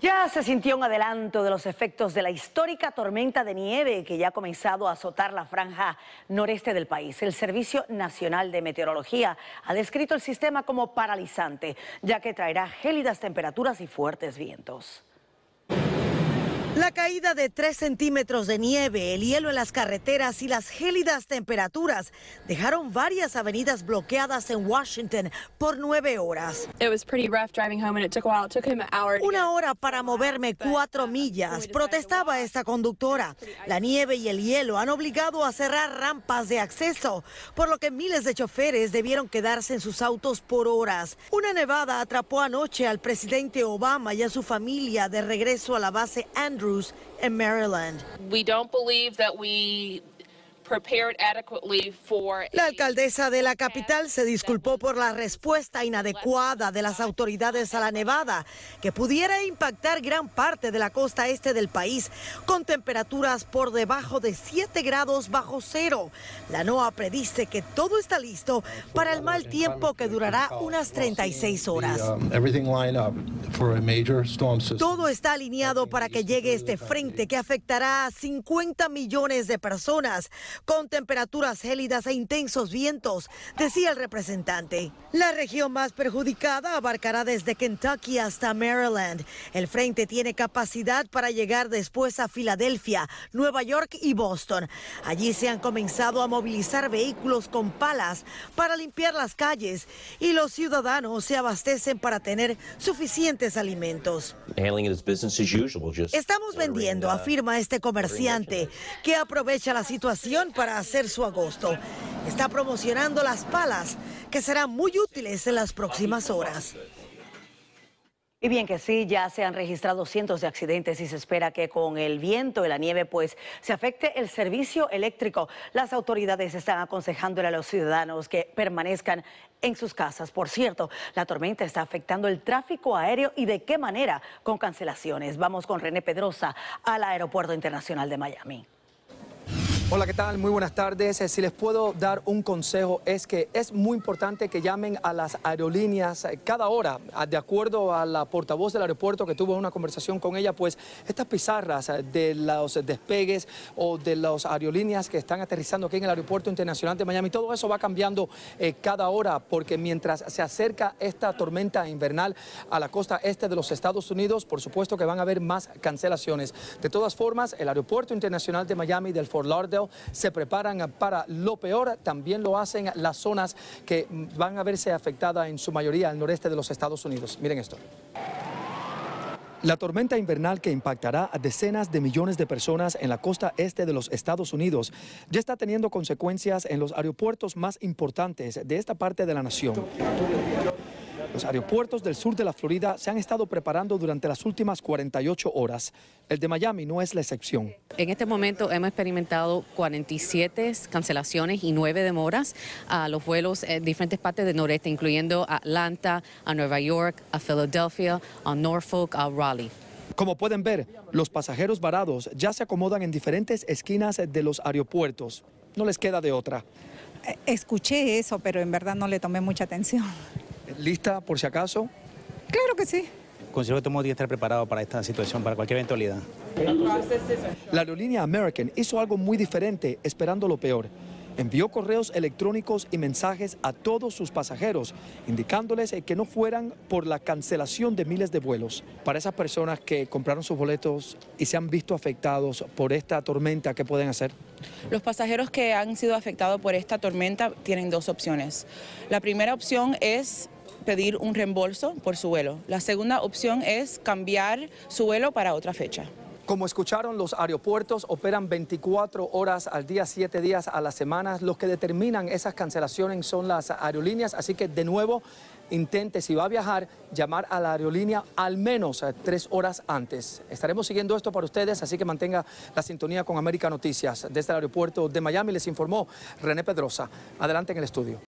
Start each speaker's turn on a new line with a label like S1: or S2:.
S1: Ya se sintió un adelanto de los efectos de la histórica tormenta de nieve que ya ha comenzado a azotar la franja noreste del país. El Servicio Nacional de Meteorología ha descrito el sistema como paralizante, ya que traerá gélidas temperaturas y fuertes vientos. La caída de 3 centímetros de nieve, el hielo en las carreteras y las gélidas temperaturas dejaron varias avenidas bloqueadas en Washington por nueve horas. Una hora para moverme cuatro uh, millas, protestaba esta conductora. La nieve y el hielo han obligado a cerrar rampas de acceso, por lo que miles de choferes debieron quedarse en sus autos por horas. Una nevada atrapó anoche al presidente Obama y a su familia de regreso a la base Andrew In and Maryland.
S2: We don't believe that we
S1: La alcaldesa de la capital se disculpó por la respuesta inadecuada de las autoridades a la nevada, que pudiera impactar gran parte de la costa este del país, con temperaturas por debajo de 7 grados bajo cero. La NOAA predice que todo está listo para el mal tiempo que durará unas 36 horas. Todo está alineado para que llegue este frente que afectará a 50 millones de personas con temperaturas gélidas e intensos vientos, decía el representante. La región más perjudicada abarcará desde Kentucky hasta Maryland. El frente tiene capacidad para llegar después a Filadelfia, Nueva York y Boston. Allí se han comenzado a movilizar vehículos con palas para limpiar las calles y los ciudadanos se abastecen para tener suficientes alimentos. Estamos vendiendo, uh, afirma este comerciante, que aprovecha la situación para hacer su agosto. Está promocionando las palas, que serán muy útiles en las próximas horas. Y bien que sí, ya se han registrado cientos de accidentes y se espera que con el viento y la nieve pues se afecte el servicio eléctrico. Las autoridades están aconsejándole a los ciudadanos que permanezcan en sus casas. Por cierto, la tormenta está afectando el tráfico aéreo y de qué manera con cancelaciones. Vamos con René Pedrosa al Aeropuerto Internacional de Miami.
S2: Hola, ¿qué tal? Muy buenas tardes. Eh, si les puedo dar un consejo es que es muy importante que llamen a las aerolíneas eh, cada hora. Ah, de acuerdo a la portavoz del aeropuerto que tuvo una conversación con ella, pues estas pizarras eh, de los despegues o de las aerolíneas que están aterrizando aquí en el Aeropuerto Internacional de Miami, todo eso va cambiando cada hora porque mientras se acerca esta tormenta invernal a la costa este de los Estados Unidos, por supuesto que van a haber más cancelaciones. De todas formas, el Aeropuerto Internacional de Miami del Fort Lauderdale se preparan para lo peor. También lo hacen las zonas que van a verse afectadas en su mayoría al noreste de los Estados Unidos. Miren esto. La tormenta invernal que impactará a decenas de millones de personas en la costa este de los Estados Unidos ya está teniendo consecuencias en los aeropuertos más importantes de esta parte de la nación. Los aeropuertos del sur de la Florida se han estado preparando durante las últimas 48 horas. El de Miami no es la excepción.
S1: En este momento hemos experimentado 47 cancelaciones y 9 demoras a los vuelos en diferentes partes del noreste, incluyendo a Atlanta, a Nueva York, a Philadelphia, a Norfolk, a Raleigh.
S2: Como pueden ver, los pasajeros varados ya se acomodan en diferentes esquinas de los aeropuertos. No les queda de otra. Escuché eso, pero en verdad
S1: no le tomé mucha atención.
S2: ¿Lista por si acaso? Claro que sí. Considero que tenemos que estar preparado para esta situación, para cualquier eventualidad. La aerolínea American hizo algo muy diferente, esperando lo peor. Envió correos electrónicos y mensajes a todos sus pasajeros, indicándoles que no fueran por la cancelación de miles de vuelos. Para esas personas que compraron sus boletos y se han visto afectados por esta tormenta, ¿qué pueden hacer?
S1: Los pasajeros que han sido afectados por esta tormenta tienen dos opciones. La primera opción es pedir un reembolso por su vuelo. La segunda opción es
S2: cambiar su vuelo para otra fecha. Como escucharon, los aeropuertos operan 24 horas al día, 7 días a la semana. Los que determinan esas cancelaciones son las aerolíneas, así que de nuevo intente, si va a viajar, llamar a la aerolínea al menos 3 eh, horas antes. Estaremos siguiendo esto para ustedes, así que mantenga la sintonía con América Noticias. Desde el aeropuerto de Miami les informó René Pedrosa. Adelante en el estudio.